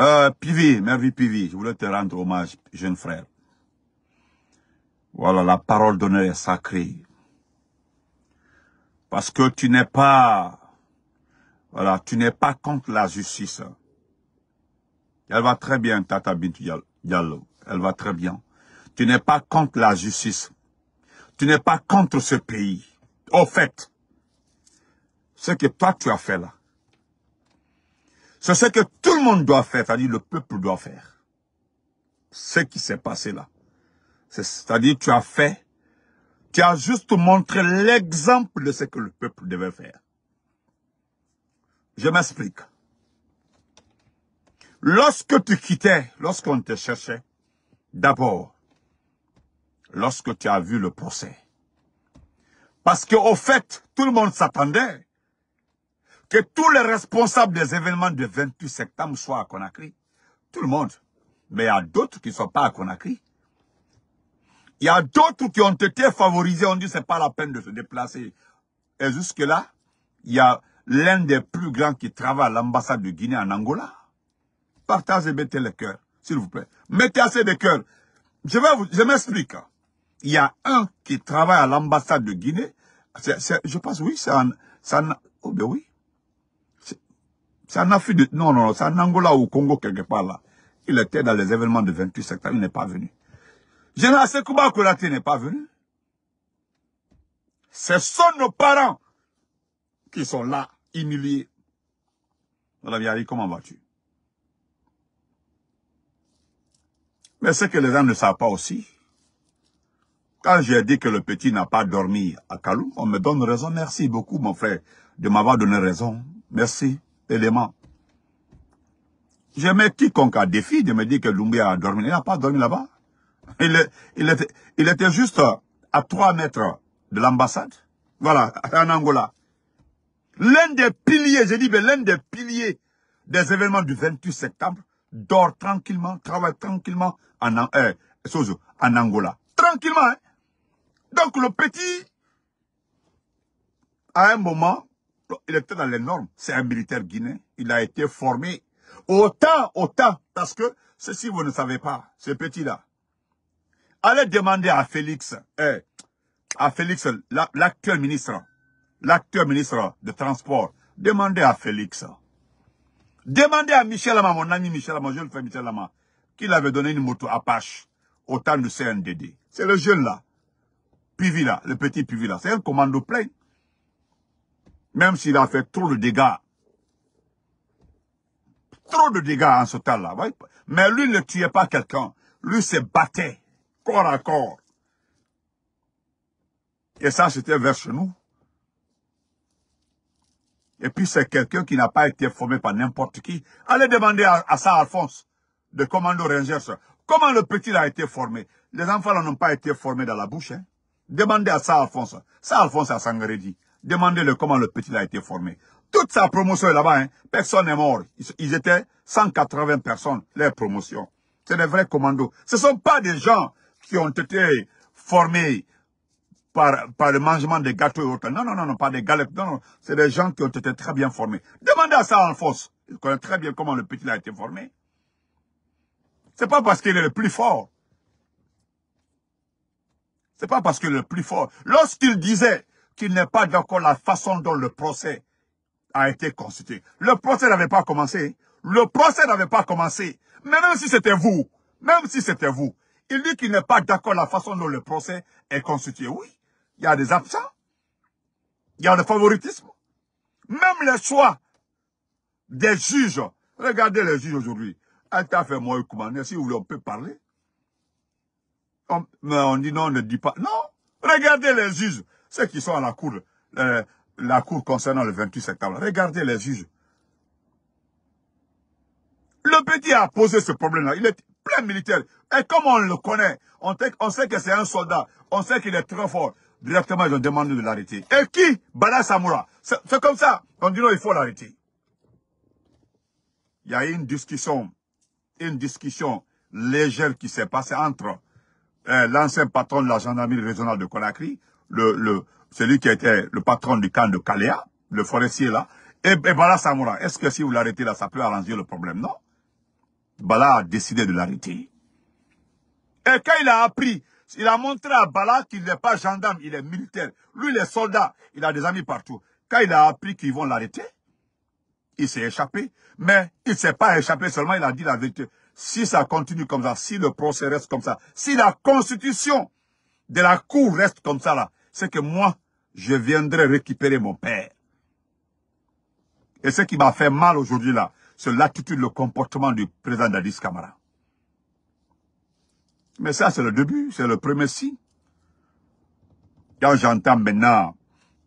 Euh, Pivi, Mervi Pivi, je voulais te rendre hommage, jeune frère. Voilà, la parole d'honneur est sacrée. Parce que tu n'es pas, voilà, tu n'es pas contre la justice. Elle va très bien, Tata Bintou Diallo. Elle va très bien. Tu n'es pas contre la justice. Tu n'es pas contre ce pays. Au fait, ce que toi tu as fait là, c'est ce que tout le monde doit faire, c'est-à-dire le peuple doit faire. Ce qui s'est passé là. C'est-à-dire tu as fait, tu as juste montré l'exemple de ce que le peuple devait faire. Je m'explique. Lorsque tu quittais, lorsqu'on te cherchait, d'abord, lorsque tu as vu le procès, parce que au fait, tout le monde s'attendait que tous les responsables des événements de 28 septembre soient à Conakry. Tout le monde. Mais il y a d'autres qui ne sont pas à Conakry. Il y a d'autres qui ont été favorisés. On dit que c'est pas la peine de se déplacer. Et jusque-là, il y a l'un des plus grands qui travaille à l'ambassade de Guinée en Angola. Partagez, mettez le cœur, s'il vous plaît. Mettez assez de cœur. Je vais je m'explique. Il y a un qui travaille à l'ambassade de Guinée. je pense, oui, c'est un... oh ben oui. C'est en Afrique, de... non, non, non, c'est en Angola ou au Congo quelque part là. Il était dans les événements de 28 septembre, il n'est pas venu. Général Sekouba Konaté n'est pas venu. Ce sont nos parents qui sont là, humiliés. Voilà, Yari, comment vas-tu Mais ce que les gens ne savent pas aussi, quand j'ai dit que le petit n'a pas dormi à Kalou, on me donne raison. Merci beaucoup, mon frère, de m'avoir donné raison. Merci élément. Je mets quiconque à défi de me dire que Lumbia a dormi. Il n'a pas dormi là-bas. Il, était, juste à 3 mètres de l'ambassade. Voilà, en Angola. L'un des piliers, j'ai dit, l'un des piliers des événements du 28 septembre dort tranquillement, travaille tranquillement en, euh, en Angola. Tranquillement, hein? Donc le petit, à un moment, il était dans les normes. C'est un militaire guinéen. Il a été formé autant, autant, parce que ceci, vous ne savez pas, ce petit-là. Allez demander à Félix, eh, à Félix, l'actuel ministre, l'actuel ministre de transport, demandez à Félix, demandez à Michel Lama, mon ami Michel Lama, je le fais Michel Lama, qu'il avait donné une moto Apache au temps du CNDD. C'est le jeune là, Pivila, le petit Pivila. là, c'est un commando plein. Même s'il a fait trop de dégâts. Trop de dégâts en ce temps-là. Mais lui ne tuait pas quelqu'un. Lui se battait corps à corps. Et ça, c'était vers chez nous. Et puis, c'est quelqu'un qui n'a pas été formé par n'importe qui. Allez demander à, à ça, Alphonse, de Commando Rangers, comment le petit a été formé. Les enfants n'ont pas été formés dans la bouche. Hein. Demandez à ça, Alphonse. Ça, Alphonse a sangré dit. Demandez-le comment le petit a été formé. Toute sa promotion est là-bas. Hein. Personne n'est mort. Ils étaient 180 personnes, les promotions. C'est des vrais commandos. Ce ne sont pas des gens qui ont été formés par, par le mangement des gâteaux et autres. Non, non, non, non pas des galettes. Non, non. C'est des gens qui ont été très bien formés. Demandez à ça en force. Il connaît très bien comment le petit a été formé. C'est pas parce qu'il est le plus fort. C'est pas parce qu'il est le plus fort. Lorsqu'il disait qu'il n'est pas d'accord la façon dont le procès a été constitué. Le procès n'avait pas commencé. Le procès n'avait pas commencé. Mais même si c'était vous, même si c'était vous, il dit qu'il n'est pas d'accord la façon dont le procès est constitué. Oui, il y a des absents. Il y a le favoritisme. Même les choix des juges. Regardez les juges aujourd'hui. fait moi si vous voulez, on peut parler. mais on dit non, on ne dit pas. Non, regardez les juges ceux qui sont à la cour, euh, la cour concernant le 28 septembre, regardez les juges. Le petit a posé ce problème-là. Il est plein militaire. Et comme on le connaît, on, sait que c'est un soldat. On sait qu'il est très fort. Directement, ils ont demandé de l'arrêter. Et qui Bala Samoura. C'est comme ça. On dit non, il faut l'arrêter. Il y a une discussion, une discussion légère qui s'est passée entre euh, l'ancien patron de la gendarmerie régionale de Conakry, le, celui qui était le patron du camp de Kalea, le forestier là, et, et Bala Samoura, est-ce que si vous l'arrêtez là, ça peut arranger le problème Non. Bala a décidé de l'arrêter. Et quand il a appris, il a montré à Bala qu'il n'est pas gendarme, il est militaire. Lui, il est soldat, il a des amis partout. Quand il a appris qu'ils vont l'arrêter, il s'est échappé. Mais il ne s'est pas échappé seulement, il a dit la vérité. Si ça continue comme ça, si le procès reste comme ça, si la constitution de la cour reste comme ça là, c'est que moi, je viendrai récupérer mon père. Et ce qui m'a fait mal aujourd'hui là, c'est l'attitude, le comportement du président Dadis Kamara. Mais ça, c'est le début, c'est le premier signe. Quand j'entends maintenant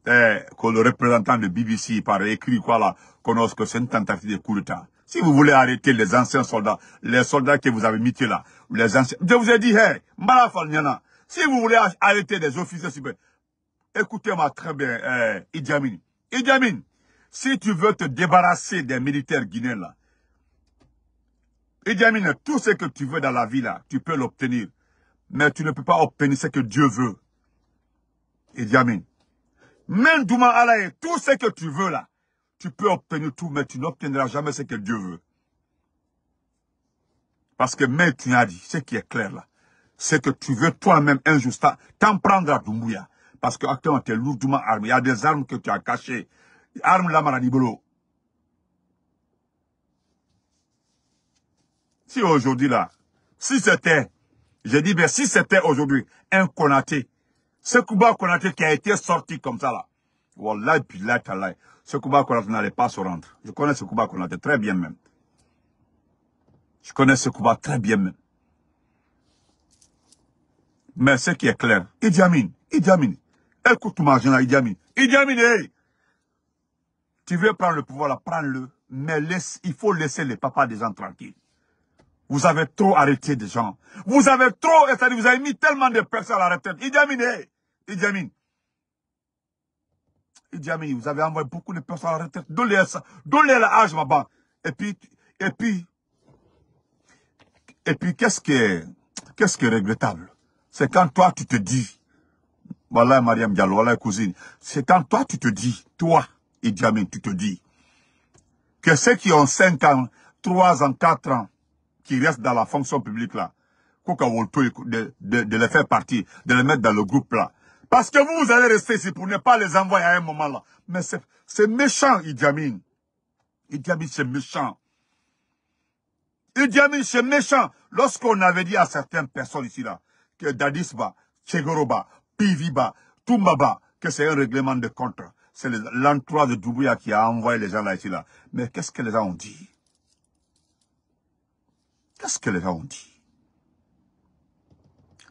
eh, que le représentant de BBC par écrit quoi là, qu'on que c'est une tentative de coup temps. Si vous voulez arrêter les anciens soldats, les soldats que vous avez mis là, les anciens... Je vous ai dit, hey, si vous voulez arrêter des officiers supérieurs, Écoutez-moi très bien, eh, Idiamine. Idi si tu veux te débarrasser des militaires guinéens là, tout ce que tu veux dans la vie là, tu peux l'obtenir. Mais tu ne peux pas obtenir ce que Dieu veut. Idi Même Douma Alaye, tout ce que tu veux là, tu peux obtenir tout, mais tu n'obtiendras jamais ce que Dieu veut. Parce que même tu as dit, ce qui est clair là, c'est que tu veux toi-même injustement t'en prendre à Doumbouya. Parce qu'actuellement, tu es lourdement armé. Il y a des armes que tu as cachées. Arme la Maradibolo. Si aujourd'hui là, si c'était, je dis, bien si c'était aujourd'hui un Konaté, ce Kuba Konaté qui a été sorti comme ça là, et puis là, ce Kuba Konaté n'allait pas se rendre. Je connais ce Kuba Konaté très bien même. Je connais ce Kuba très bien même. Mais ce qui est clair, il Amin, Idi Amin, Écoute moi argent, Idi Amin. Tu veux prendre le pouvoir, là, prends-le. Mais laisse, il faut laisser les papas des gens tranquilles. Vous avez trop arrêté des gens. Vous avez trop, c'est-à-dire vous avez mis tellement de personnes à la retraite. Idiamine. Idiamine. vous avez envoyé beaucoup de personnes à la retraite. Donnez-les l'âge, maman. Et puis, et puis, et puis, qu'est-ce qu'est-ce qui est regrettable? C'est quand toi, tu te dis, voilà Mariam Diallo, voilà cousine. C'est quand toi, tu te dis, toi, Idjamin, tu te dis, que ceux qui ont 5 ans, 3 ans, 4 ans, qui restent dans la fonction publique là, de, les faire partir, de les mettre dans le groupe là. Parce que vous, vous allez rester ici pour ne pas les envoyer à un moment là. Mais c'est méchant, Idi Amin. c'est méchant. Idi c'est méchant. Lorsqu'on avait dit à certaines personnes ici là, que Dadisba, Chegoroba, Piviba, Toumbaba, que c'est un règlement de compte. C'est l'endroit de Doubouya qui a envoyé les gens là ici là. Mais qu'est-ce que les gens ont dit Qu'est-ce que les gens ont dit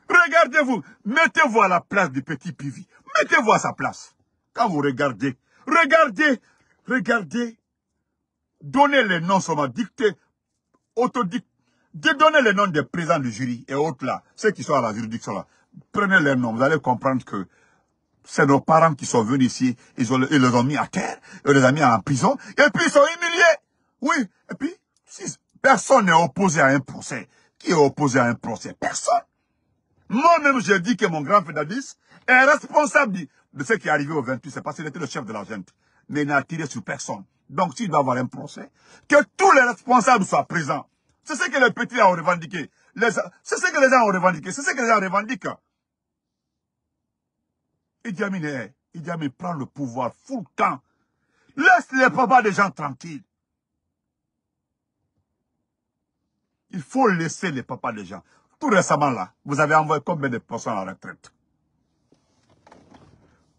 Regardez-vous, mettez-vous à la place du petit Pivi. Mettez-vous à sa place. Quand vous regardez, regardez, regardez. Donnez les noms seulement, dictez, autodictez. Donnez les noms des présents du jury et autres là, ceux qui sont à la juridiction là. Prenez les noms, vous allez comprendre que c'est nos parents qui sont venus ici, ils, ont, les ont mis à terre, ils les ont mis en prison, et puis ils sont humiliés. Oui, et puis, personne n'est opposé à un procès. Qui est opposé à un procès Personne. Moi-même, j'ai dit que mon grand d'adis est responsable de ce qui est arrivé au 28, c'est parce qu'il était le chef de la gente, mais il n'a tiré sur personne. Donc, s'il doit avoir un procès, que tous les responsables soient présents. C'est ce que les petits ont revendiqué c'est ce que les gens ont revendiqué. C'est ce que les gens revendiquent. Idi Amin eh, Idi prend le pouvoir, full le camp. Laisse les papas des gens tranquilles. Il faut laisser les papas des gens. Tout récemment là, vous avez envoyé combien de personnes à la retraite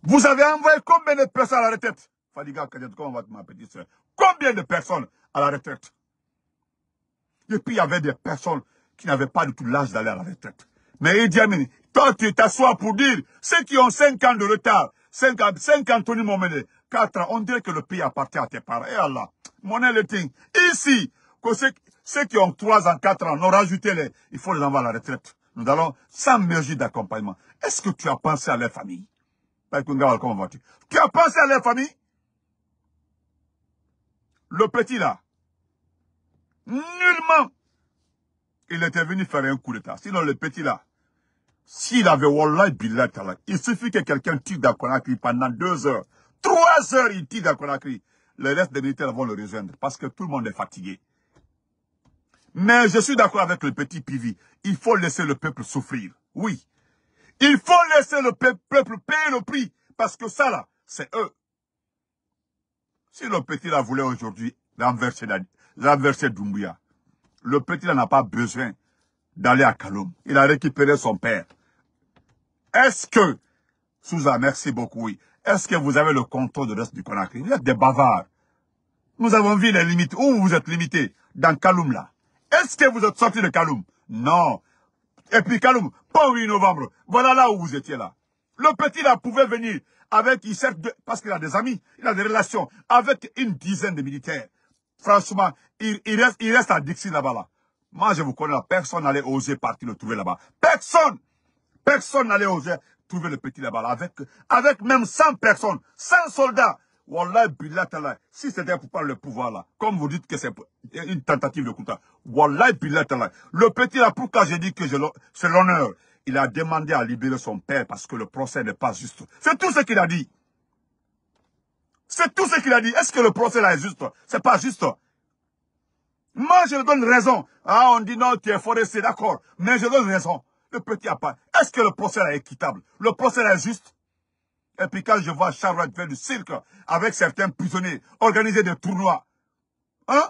Vous avez envoyé combien de personnes à la retraite Fadiga comment ma petite soeur Combien de personnes à la retraite Et puis il y avait des personnes qui n'avait pas du tout l'âge d'aller à la retraite. Mais Idi Amin, toi tu t'assois pour dire, ceux qui ont 5 ans de retard, 5 ans, 5 ans Tony Momene, 4 ans, on dirait que le pays appartient à tes parents. Et eh Allah, mon thing. Ici, que ceux, ceux, qui ont 3 ans, 4 ans, non rajoutez-les, il faut les envoyer à la retraite. Nous allons sans mesure d'accompagnement. Est-ce que tu as pensé à leur famille tu Tu as pensé à leur famille Le petit là, nullement il était venu faire un coup d'état. Sinon, le petit là, s'il avait Wallah billet, il suffit que quelqu'un tire d'Akonakri pendant deux heures, trois heures, il tire d'Akonakri. Le reste des militaires vont le rejoindre parce que tout le monde est fatigué. Mais je suis d'accord avec le petit Pivi. Il faut laisser le peuple souffrir. Oui. Il faut laisser le peuple payer le prix parce que ça là, c'est eux. Si le petit là voulait aujourd'hui renverser, renverser Doumbouya, le petit n'a pas besoin d'aller à Kaloum. Il a récupéré son père. Est-ce que, Souza, merci beaucoup, oui. Est-ce que vous avez le contrôle de l'Est du Conakry Vous êtes des bavards. Nous avons vu les limites. Où vous êtes limités Dans Kaloum, là. Est-ce que vous êtes sorti de Kaloum Non. Et puis Kaloum, pas 8 novembre. Voilà là où vous étiez, là. Le petit, là, pouvait venir avec, il sert parce qu'il a des amis, il a des relations, avec une dizaine de militaires. Franchement, il, reste, il reste à Dixie là-bas. Là. Moi, je vous connais là. Personne n'allait oser partir le trouver là-bas. Personne Personne n'allait oser trouver le petit là-bas. avec, avec même 100 personnes, 100 soldats. Wallah, billah, Si c'était pour prendre le pouvoir là, comme vous dites que c'est une tentative de coup Wallah, billah, Le petit là, pourquoi j'ai dit que c'est l'honneur Il a demandé à libérer son père parce que le procès n'est pas juste. C'est tout ce qu'il a dit. C'est tout ce qu'il a dit. Est-ce que le procès là est juste C'est pas juste. Moi, je donne raison. Ah, on dit non, tu es forestier, d'accord. Mais je donne raison. Le petit a pas. Est-ce que le procès là est équitable Le procès là est juste Et puis quand je vois Charles faire du cirque avec certains prisonniers, organiser des tournois, hein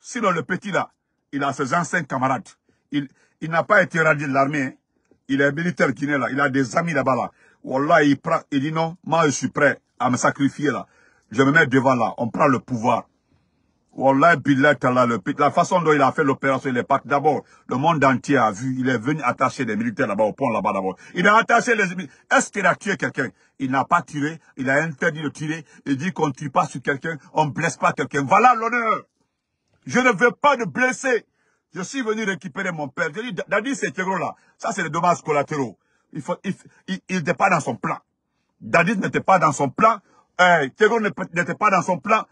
Sinon, le petit là, il a ses anciens camarades. Il, n'a pas été radié de l'armée. Hein. Il est militaire guinéen là. Il a des amis là-bas là. Wallah, il prend, il dit non, moi je suis prêt à me sacrifier là. Je me mets devant là, on prend le pouvoir. Wallah, le La façon dont il a fait l'opération, il est parti d'abord. Le monde entier a vu, il est venu attacher des militaires là-bas, au pont là-bas d'abord. Il a attaché les Est-ce qu'il a tué quelqu'un Il n'a pas tiré, il a interdit de tirer. Il dit qu'on ne tue pas sur quelqu'un, on ne blesse pas quelqu'un. Voilà l'honneur. Je ne veux pas de blesser. Je suis venu récupérer mon père. Je dis, Daddy, c'est là. Ça, c'est les dommages collatéraux il n'était il, pas dans son plan. Dadis n'était pas dans son plan. Euh, n'était pas dans son plan.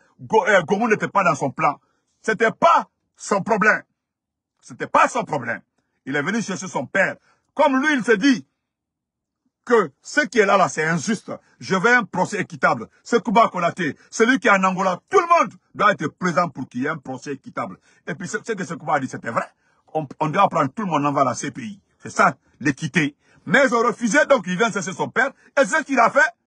Eh, Gomu n'était pas dans son plan. C'était pas son problème. C'était pas son problème. Il est venu chercher son père. Comme lui, il se dit que ce qui est là, là, c'est injuste. Je veux un procès équitable. Ce Kouba Konaté, celui qui est en Angola, tout le monde doit être présent pour qu'il y ait un procès équitable. Et puis, ce que ce Kouba a dit, c'était vrai. On, doit prendre tout le monde en va à la CPI. C'est ça, l'équité. Mais ils ont refusé, donc il vient chercher son père. Et ce qu'il a fait,